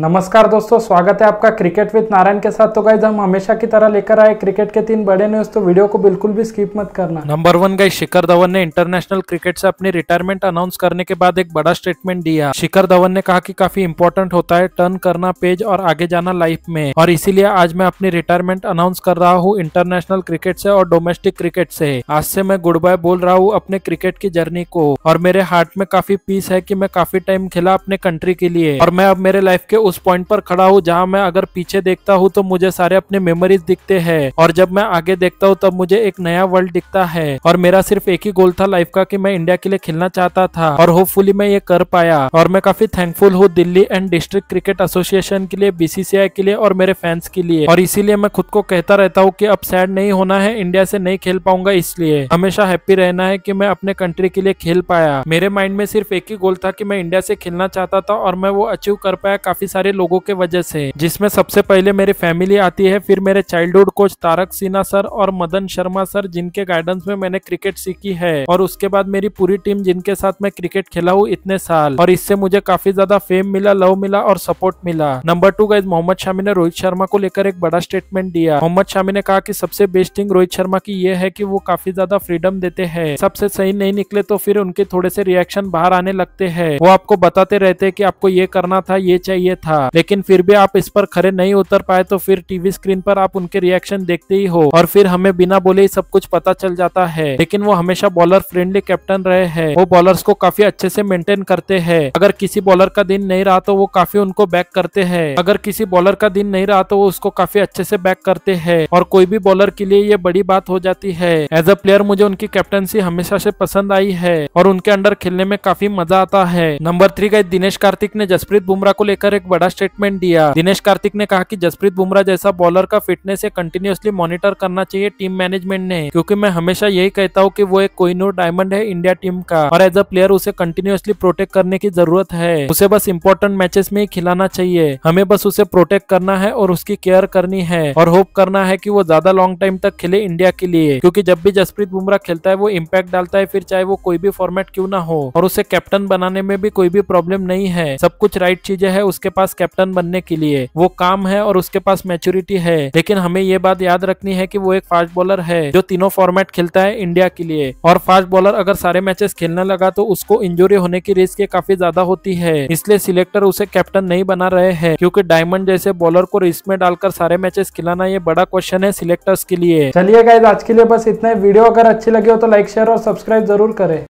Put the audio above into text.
नमस्कार दोस्तों स्वागत है आपका क्रिकेट विद नारायण के साथ तो गाइज हम हमेशा की तरह लेकर आए क्रिकेट के तीन बड़े न्यूज तो वीडियो को बिल्कुल भी स्किप मत करना number one guys Shikhar Dhawan ने इंटरनेशनल क्रिकेट से अपनी रिटायरमेंट अनाउंस करने के बाद एक बड़ा स्टेटमेंट दिया शिखर धवन ने कहा की काफी इंपॉर्टेंट होता है टर्न करना पेज और आगे जाना लाइफ में और इसीलिए आज मैं अपनी रिटायरमेंट अनाउंस कर रहा हूँ इंटरनेशनल क्रिकेट से और डोमेस्टिक क्रिकेट से आज से मैं गुड बाय बोल रहा हूँ अपने क्रिकेट की जर्नी को और मेरे हार्ट में काफी पीस है की मैं काफी टाइम खेला अपने कंट्री के लिए और मैं अब मेरे लाइफ के उस पॉइंट पर खड़ा हूँ जहाँ मैं अगर पीछे देखता हूँ तो मुझे सारे अपने मेमोरीज दिखते हैं और जब मैं आगे देखता हूँ तब मुझे एक नया वर्ल्ड दिखता है और मेरा सिर्फ एक ही गोल था लाइफ का की मैं इंडिया के लिए खेलना चाहता था और होपफुली मैं ये कर पाया और मैं काफी थैंकफुल हूँ Delhi and district cricket association के लिए बीसीसीआई के लिए और मेरे फैंस के लिए और इसीलिए मैं खुद को कहता रहता हूँ कि अब सैड नहीं होना है इंडिया से नहीं खेल पाऊंगा इसलिए हमेशा हैप्पी रहना है कि मैं अपने कंट्री के लिए खेल पाया मेरे माइंड में सिर्फ एक ही गोल था कि मैं इंडिया से खेलना चाहता था और मैं वो अचीव कर पाया काफी सारे लोगों के वजह से जिसमें सबसे पहले मेरी फैमिली आती है फिर मेरे childhood coach Tarak Sinha sir और मदन शर्मा सर जिनके गाइडेंस में मैंने क्रिकेट सीखी है और उसके बाद मेरी पूरी टीम जिनके साथ मैं क्रिकेट खेला हूँ इतने साल और इससे मुझे काफी ज्यादा फेम मिला लव मिला और सपोर्ट मिला number two guys Mohammed Shami ने रोहित शर्मा को लेकर एक बड़ा स्टेटमेंट दिया मोहम्मद शामी ने कहा की सबसे बेस्ट थिंग रोहित शर्मा की ये है की वो काफी ज्यादा फ्रीडम देते हैं सबसे सही नहीं निकले तो फिर उनके थोड़े से रिएक्शन बाहर आने लगते हैं वो आपको बताते रहते हैं कि आपको ये करना था ये चाहिए था लेकिन फिर भी आप इस पर खड़े नहीं उतर पाए तो फिर टीवी स्क्रीन पर आप उनके रिएक्शन देखते ही हो और फिर हमें बिना बोले ही सब कुछ पता चल जाता है लेकिन वो हमेशा बॉलर फ्रेंडली कैप्टन रहे हैं वो बॉलर्स को काफी अच्छे से मेंटेन करते हैं अगर किसी बॉलर का दिन नहीं रहा तो वो काफी उनको बैक करते हैं अगर किसी बॉलर का दिन नहीं रहा तो वो उसको काफी अच्छे से बैक करते हैं और कोई भी बॉलर के लिए ये बड़ी बात हो जाती है एज अ प्लेयर मुझे उनकी कैप्टनसी हमेशा से पसंद आई है और उनके अंडर खेलने में काफी मजा आता है नंबर थ्री का दिनेश कार्तिक ने जसप्रीत बुमराह को लेकर एक बड़ा स्टेटमेंट दिया दिनेश कार्तिक ने कहा कि जसप्रीत बुमराह जैसा बॉलर का फिटनेस है कंटिन्यूसली मॉनिटर करना चाहिए टीम मैनेजमेंट ने क्योंकि मैं हमेशा यही कहता हूँ कि वो एक कोई डायमंड है इंडिया टीम का और एज अ प्लेयर उसे कंटिन्यूसली प्रोटेक्ट करने की जरूरत है उसे बस इम्पोर्टेंट मैचेस में ही खिलाना चाहिए हमें बस उसे प्रोटेक्ट करना है और उसकी केयर करनी है और होप करना है की वो ज्यादा लॉन्ग टाइम तक खेले इंडिया के लिए क्यूँकी जब भी जसप्रीत बुमराह खेलता है वो इम्पैक्ट डालता है फिर चाहे वो कोई भी फॉर्मेट क्यों ना हो और उसे कैप्टन बनाने में भी कोई भी प्रॉब्लम नहीं है सब कुछ राइट चीजें है उसके पास कैप्टन बनने के लिए वो काम है और उसके पास मेच्योरिटी है लेकिन हमें ये बात याद रखनी है की वो एक फास्ट बॉलर है जो तीनों फॉर्मेट खेलता है इंडिया के लिए और फास्ट बॉलर अगर सारे मैचेस खेलने लगा तो उसको इंजुरी होने की रिस्क काफी ज्यादा होती है इसलिए सिलेक्टर उसे कैप्टन नहीं बना रहे हैं क्योंकि डायमंड जैसे बॉलर को रिस्क में डालकर सारे मैचेस खिलाना ये बड़ा क्वेश्चन है सिलेक्टर्स के लिए चलिए गाइज आज के लिए बस इतना ही वीडियो अगर अच्छी लगी हो तो लाइक शेयर और सब्सक्राइब जरूर करें